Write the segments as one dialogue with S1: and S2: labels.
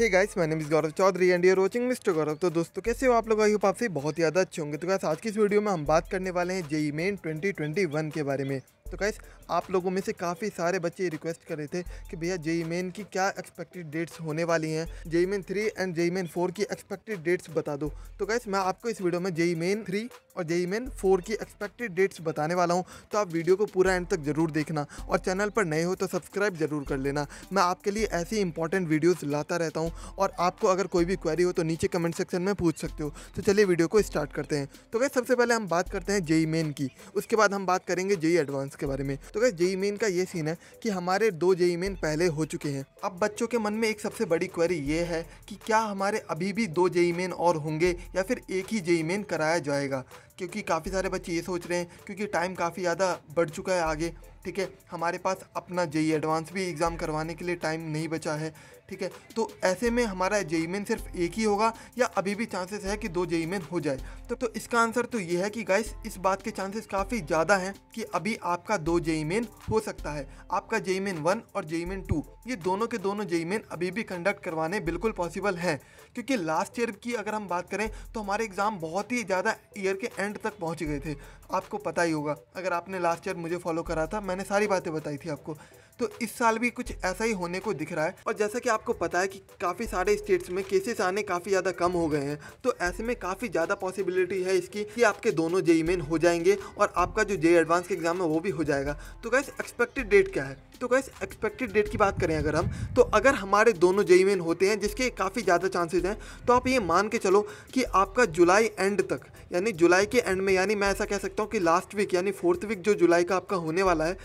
S1: hey guys my name is Gaurav Chaudhary and you watching mister Gaurav तो दोस्तों कैसे हो आप लोग आई हो आपसे बहुत ज़्यादा अच्छे होंगे तो गैस आज की इस वीडियो में हम बात करने वाले हैं जेई मेन 2021 के बारे में तो गैस आप लोगों में से काफ़ी सारे बच्चे रिक्वेस्ट कर रहे थे कि भैया जेई मेन e की क्या एक्सपेक्टेड डेट्स होने वाली हैं JEE main three and JEE main four की एक्सपेक्टेड डेट्स बता दो तो गैस मैं आपको इस वीडियो में जेई मेन थ्री और जेई मेन फोर की एक्सपेक्टेड डेट्स बताने वाला हूँ तो आप वीडियो को पूरा एंड तक जरूर देखना और चैनल पर नए हो तो सब्सक्राइब जरूर कर लेना मैं आपके लिए ऐसी इंपॉर्टेंट वीडियोस लाता रहता हूँ और आपको अगर कोई भी क्वेरी हो तो नीचे कमेंट सेक्शन में पूछ सकते हो तो चलिए वीडियो को स्टार्ट करते हैं तो वैसे सबसे पहले हम बात करते हैं जेई मेन e की उसके बाद हम बात करेंगे जेई एडवांस e के बारे में तो वैसे जेई मेन का ये सीन है कि हमारे दो जेई मेन e पहले हो चुके हैं अब बच्चों के मन में एक सबसे बड़ी क्वेरी ये है कि क्या हमारे अभी भी दो जेई मेन और होंगे या फिर एक ही जेई मेन कराया जाएगा क्योंकि काफ़ी सारे बच्चे ये सोच रहे हैं क्योंकि टाइम काफ़ी ज़्यादा बढ़ चुका है आगे ठीक है हमारे पास अपना जेई एडवांस भी एग्ज़ाम करवाने के लिए टाइम नहीं बचा है ठीक है तो ऐसे में हमारा जेई मेन सिर्फ एक ही होगा या अभी भी चांसेस है कि दो जेई मेन हो जाए तो, तो इसका आंसर तो ये है कि गाइस इस बात के चांसेस काफ़ी ज़्यादा हैं कि अभी आपका दो जेई मेन हो सकता है आपका जेई मेन वन और जेई मेन टू ये दोनों के दोनों जेई मेन अभी भी कंडक्ट करवाने बिल्कुल पॉसिबल हैं क्योंकि लास्ट ईयर की अगर हम बात करें तो हमारे एग्ज़ाम बहुत ही ज़्यादा ईयर के एंड तक पहुँच गए थे आपको पता ही होगा अगर आपने लास्ट ईयर मुझे फॉलो करा था मैंने सारी बातें बताई थी आपको तो इस साल भी कुछ ऐसा ही होने को दिख रहा है और जैसा कि आपको पता है कि काफ़ी सारे स्टेट्स में केसेस आने काफ़ी ज़्यादा कम हो गए हैं तो ऐसे में काफ़ी ज़्यादा पॉसिबिलिटी है इसकी कि आपके दोनों जेई मेन हो जाएंगे और आपका जो जे एडवांस के एग्जाम है वो भी हो जाएगा तो गैस एक्सपेक्टेड डेट क्या है तो गैस एक्सपेक्टेड डेट की बात करें अगर हम तो अगर हमारे दोनों जेई मेन होते हैं जिसके काफ़ी ज़्यादा चांसेज हैं तो आप ये मान के चलो कि आपका जुलाई एंड तक यानी जुलाई के एंड में यानी मैं ऐसा कह सकता हूँ कि लास्ट वीक यानी फोर्थ वीक जो जुलाई का आपका होने वाला है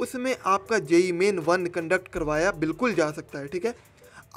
S1: उसमें आपका जेई मेन वन कंडक्ट करवाया बिल्कुल जा सकता है ठीक है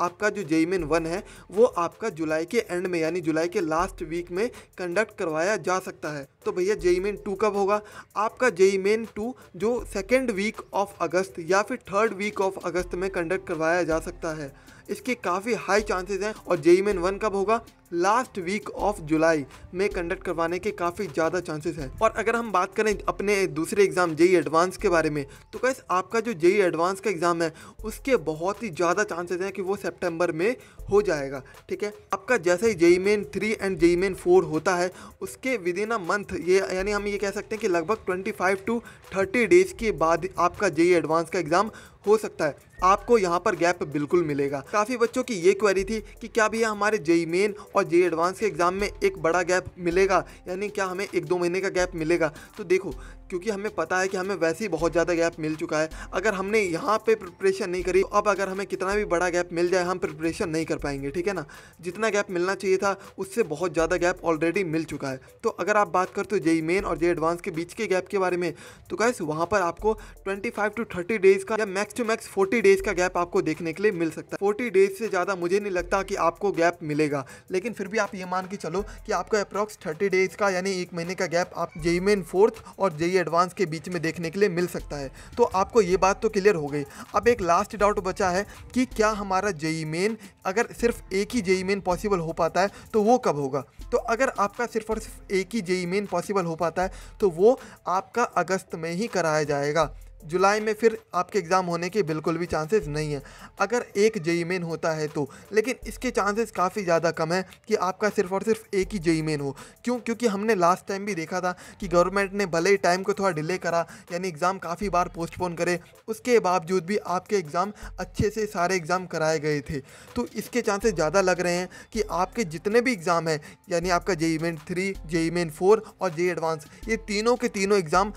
S1: आपका जो जेई मेन वन है वो आपका जुलाई के एंड में यानी जुलाई के लास्ट वीक में कंडक्ट करवाया जा सकता है तो भैया जेई मेन टू कब होगा आपका जेई मेन टू जो सेकेंड वीक ऑफ अगस्त या फिर थर्ड वीक ऑफ अगस्त में कंडक्ट करवाया जा सकता है इसके काफ़ी हाई चांसेस हैं और जेई मेन वन कब होगा लास्ट वीक ऑफ जुलाई में कंडक्ट करवाने के काफ़ी ज़्यादा चांसेस हैं और अगर हम बात करें अपने दूसरे एग्ज़ाम जेई एडवांस के बारे में तो कैसे आपका जो जेई एडवांस e e का एग्ज़ाम है उसके बहुत ही ज़्यादा चांसेस हैं कि वो सेप्टेम्बर में हो जाएगा ठीक है आपका जैसे ही JEE main three and JEE main four होता है उसके विद इन अ मंथ ये यानी हम ये कह सकते हैं कि लगभग twenty five to thirty days के बाद आपका जेई एडवांस e का एग्ज़ाम हो सकता है आपको यहाँ पर गैप बिल्कुल मिलेगा काफ़ी बच्चों की ये क्वेरी थी कि क्या भैया हमारे जेई मेन e और जेई एडवांस e के एग्ज़ाम में एक बड़ा गैप मिलेगा यानी क्या हमें एक दो महीने का गैप मिलेगा तो देखो क्योंकि हमें पता है कि हमें वैसे ही बहुत ज़्यादा गैप मिल चुका है अगर हमने यहाँ पे प्रिपरेशन नहीं करी तो अब अगर हमें कितना भी बड़ा गैप मिल जाए हम प्रिपरेशन नहीं कर पाएंगे ठीक है ना जितना गैप मिलना चाहिए था उससे बहुत ज़्यादा गैप ऑलरेडी मिल चुका है तो अगर आप बात करते हो जेई मेन और जे एडवांस के बीच के गैप के बारे में तो गैस वहाँ पर आपको ट्वेंटी टू थर्टी डेज़ का या max to max forty days का गैप आपको देखने के लिए मिल सकता है फोर्टी डेज़ से ज़्यादा मुझे नहीं लगता कि आपको गैप मिलेगा लेकिन फिर भी आप ये मान के चलो कि आपका अप्रॉक्स थर्टी डेज़ का यानी एक महीने का गैप आप जेई मेन फोर्थ और जेई ये एडवांस के बीच में देखने के लिए मिल सकता है तो आपको ये बात तो क्लियर हो गई अब एक लास्ट डाउट बचा है कि क्या हमारा जेई मेन अगर सिर्फ एक ही जेई मेन पॉसिबल हो पाता है तो वो कब होगा तो अगर आपका सिर्फ और सिर्फ एक ही जेई मेन पॉसिबल हो पाता है तो वो आपका अगस्त में ही कराया जाएगा जुलाई में फिर आपके एग्ज़ाम होने के बिल्कुल भी चांसेस नहीं है अगर एक जेई मेन होता है तो लेकिन इसके चांसेस काफ़ी ज़्यादा कम है कि आपका सिर्फ और सिर्फ एक ही जेई मेन हो क्यों क्योंकि हमने लास्ट टाइम भी देखा था कि गवर्नमेंट ने भले ही टाइम को थोड़ा डिले करा यानी एग्ज़ाम काफ़ी बार पोस्टपोन करे उसके बावजूद भी आपके एग्ज़ाम अच्छे से सारे एग्ज़ाम कराए गए थे तो इसके चांसेस ज़्यादा लग रहे हैं कि आपके जितने भी एग्ज़ाम हैं यानी आपका JEE main three JEE main four और जेई एडवांस ये तीनों के तीनों एग्ज़ाम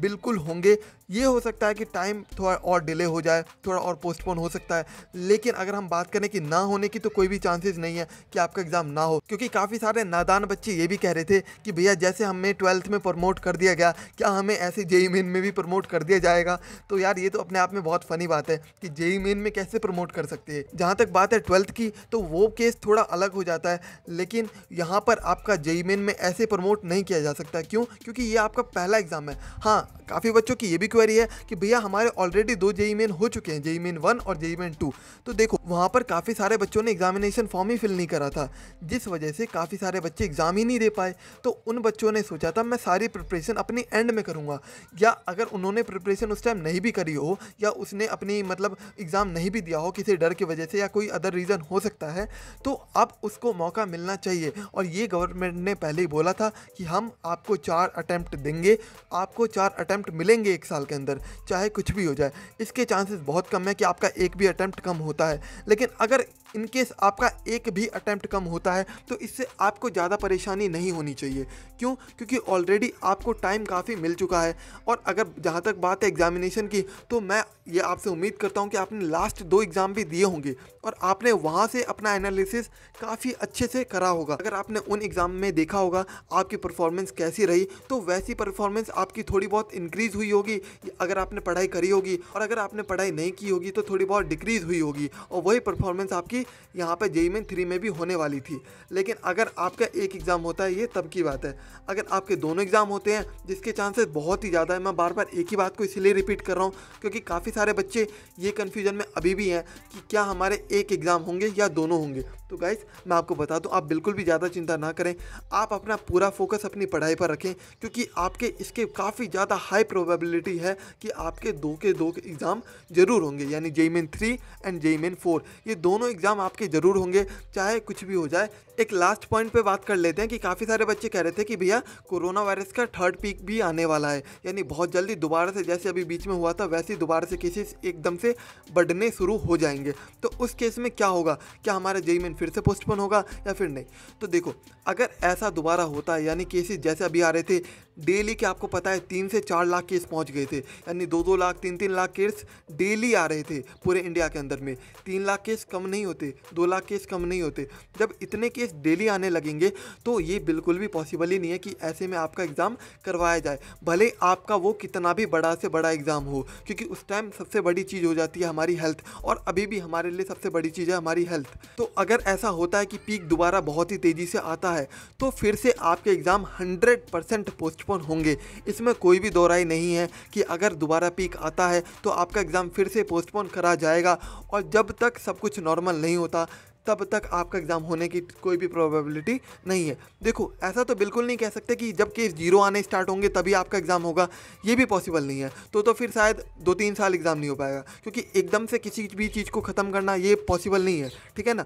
S1: बिल्कुल होंगे ये हो सकता है कि टाइम थोड़ा और डिले हो जाए थोड़ा और पोस्टपोन हो सकता है लेकिन अगर हम बात करें कि ना होने की तो कोई भी चांसेस नहीं है कि आपका एग्ज़ाम ना हो क्योंकि काफ़ी सारे नादान बच्चे ये भी कह रहे थे कि भैया जैसे हमें ट्वेल्थ में प्रमोट कर दिया गया क्या हमें ऐसे जेई मेन e e में भी प्रमोट कर दिया जाएगा तो यार ये तो अपने आप में बहुत फ़नी बात है कि जेई मेन e में कैसे प्रमोट कर सकते हैं जहाँ तक बात है ट्वेल्थ की तो वो केस थोड़ा अलग हो जाता है लेकिन यहाँ पर आपका जेई मेन में ऐसे प्रमोट नहीं किया जा सकता क्यों क्योंकि ये आपका पहला एग्ज़ाम है हाँ हाँ काफ़ी बच्चों की ये भी क्वेरी है कि भैया हमारे ऑलरेडी दो जेई मेन e e हो चुके हैं जेई मेन वन और जेई मेन टू तो देखो वहाँ पर काफ़ी सारे बच्चों ने एग्जामिनेशन फॉर्म ही फिल नहीं करा था जिस वजह से काफ़ी सारे बच्चे एग्ज़ाम ही नहीं दे पाए तो उन बच्चों ने सोचा था मैं सारी प्रिपरेशन अपनी एंड में करूँगा या अगर उन्होंने प्रिपरेशन उस टाइम नहीं भी करी हो या उसने अपनी मतलब एग्ज़ाम नहीं भी दिया हो किसी डर की वजह से या कोई अदर रीज़न हो सकता है तो अब उसको मौका मिलना चाहिए और ये गवर्नमेंट ने पहले ही बोला था कि हम आपको चार अटैम्प्ट देंगे आपको चार चार अटैम्प्ट मिलेंगे एक साल के अंदर चाहे कुछ भी हो जाए इसके चांसेस बहुत कम है कि आपका एक भी अटैम्प्ट कम होता है लेकिन अगर इनकेस आपका एक भी अटैम्प्ट कम होता है तो इससे आपको ज़्यादा परेशानी नहीं होनी चाहिए क्यों क्योंकि ऑलरेडी आपको टाइम काफ़ी मिल चुका है और अगर जहाँ तक बात है एग्जामिनेशन की तो मैं ये आपसे उम्मीद करता हूँ कि आपने लास्ट दो एग्ज़ाम भी दिए होंगे और आपने वहाँ से अपना एनालिसिस काफ़ी अच्छे से करा होगा अगर आपने उन एग्ज़ाम में देखा होगा आपकी परफॉर्मेंस कैसी रही तो वैसी परफॉर्मेंस आपकी थोड़ी बहुत इंक्रीज़ हुई होगी अगर आपने पढ़ाई करी होगी और अगर आपने पढ़ाई नहीं की होगी तो थोड़ी बहुत डिक्रीज़ हुई होगी और वही परफॉर्मेंस आपकी थी यहाँ पे जेई मेन थ्री में भी होने वाली थी लेकिन अगर आपका एक एग्ज़ाम होता है ये तब की बात है अगर आपके दोनों एग्ज़ाम होते हैं जिसके चांसेस बहुत ही ज़्यादा है मैं बार बार एक ही बात को इसीलिए रिपीट कर रहा हूँ क्योंकि काफ़ी सारे बच्चे ये कन्फ्यूज़न में अभी भी हैं कि क्या हमारे एक एग्ज़ाम होंगे या दोनों होंगे तो गाइज़ मैं आपको बता दूं आप बिल्कुल भी ज़्यादा चिंता ना करें आप अपना पूरा फोकस अपनी पढ़ाई पर रखें क्योंकि आपके इसके काफ़ी ज़्यादा हाई प्रोबेबिलिटी है कि आपके दो के दो एग्ज़ाम ज़रूर होंगे यानी JEE main three and JEE main four ये दोनों एग्ज़ाम आपके ज़रूर होंगे चाहे कुछ भी हो जाए एक लास्ट पॉइंट पे बात कर लेते हैं कि काफ़ी सारे बच्चे कह रहे थे कि भैया कोरोना वायरस का थर्ड पीक भी आने वाला है यानी बहुत जल्दी दोबारा से जैसे अभी बीच में हुआ था वैसे ही दोबारा से केसेस एकदम से बढ़ने शुरू हो जाएंगे तो उस केस में क्या होगा क्या हमारा जेई मेन फिर से पोस्टपोन होगा या फिर नहीं तो देखो अगर ऐसा दोबारा होता है यानी केसेस जैसे अभी आ रहे थे डेली के आपको पता है तीन से चार लाख केस पहुंच गए थे यानी दो दो लाख तीन तीन लाख केस डेली आ रहे थे पूरे इंडिया के अंदर में तीन लाख केस कम नहीं होते दो लाख केस कम नहीं होते जब इतने केस डेली आने लगेंगे तो ये बिल्कुल भी पॉसिबल ही नहीं है कि ऐसे में आपका एग्ज़ाम करवाया जाए भले आपका वो कितना भी बड़ा से बड़ा एग्ज़ाम हो क्योंकि उस टाइम सबसे बड़ी चीज़ हो जाती है हमारी हेल्थ और अभी भी हमारे लिए सबसे बड़ी चीज़ है हमारी हेल्थ तो अगर ऐसा होता है कि पीक दोबारा बहुत ही तेज़ी से आता है तो फिर से आपके एग्ज़ाम 100 परसेंट पोस्टपोन होंगे इसमें कोई भी दोहराई नहीं है कि अगर दोबारा पीक आता है तो आपका एग्ज़ाम फिर से पोस्टपोन करा जाएगा और जब तक सब कुछ नॉर्मल नहीं होता तब तक आपका एग्ज़ाम होने की कोई भी प्रोबेबिलिटी नहीं है देखो ऐसा तो बिल्कुल नहीं कह सकते कि जब केस जीरो आने स्टार्ट होंगे तभी आपका एग्ज़ाम होगा ये भी पॉसिबल नहीं है तो तो फिर शायद दो तीन साल एग्ज़ाम नहीं हो पाएगा क्योंकि एकदम से किसी भी चीज़ को ख़त्म करना ये पॉसिबल नहीं है ठीक है ना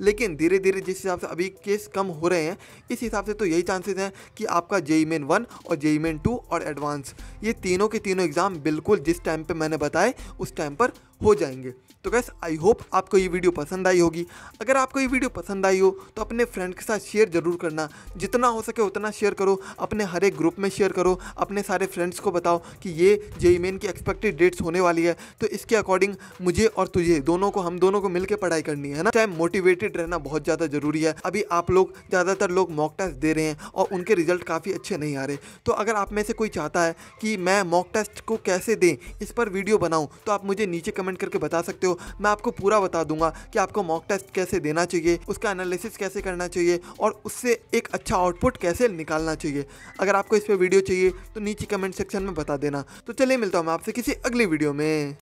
S1: लेकिन धीरे धीरे जिस हिसाब से अभी केस कम हो रहे हैं इस हिसाब से तो यही चांसेस हैं कि आपका जेई मेन वन और जेई मेन टू और एडवांस ये तीनों के तीनों एग्ज़ाम बिल्कुल जिस टाइम पर मैंने बताए उस टाइम पर हो जाएंगे तो गैस आई होप आपको ये वीडियो पसंद आई होगी अगर आपको ये वीडियो पसंद आई हो तो अपने फ्रेंड के साथ शेयर ज़रूर करना जितना हो सके उतना शेयर करो अपने हर एक ग्रुप में शेयर करो अपने सारे फ्रेंड्स को बताओ कि ये जेई मेन की एक्सपेक्टेड डेट्स होने वाली है तो इसके अकॉर्डिंग मुझे और तुझे दोनों को हम दोनों को मिलकर पढ़ाई करनी है ना चाहे मोटिवेटेड रहना बहुत ज़्यादा ज़रूरी है अभी आप लोग ज़्यादातर लोग मॉक टेस्ट दे रहे हैं और उनके रिजल्ट काफ़ी अच्छे नहीं आ रहे तो अगर आप में से कोई चाहता है कि मैं मॉक टेस्ट को कैसे दें इस पर वीडियो बनाऊँ तो आप मुझे नीचे कमेंट कमेंट करके बता सकते हो मैं आपको पूरा बता दूंगा कि आपको मॉक टेस्ट कैसे देना चाहिए उसका एनालिसिस कैसे करना चाहिए और उससे एक अच्छा आउटपुट कैसे निकालना चाहिए अगर आपको इस पर वीडियो चाहिए तो नीचे कमेंट सेक्शन में बता देना तो चलिए मिलता हूँ मैं आपसे किसी अगली वीडियो में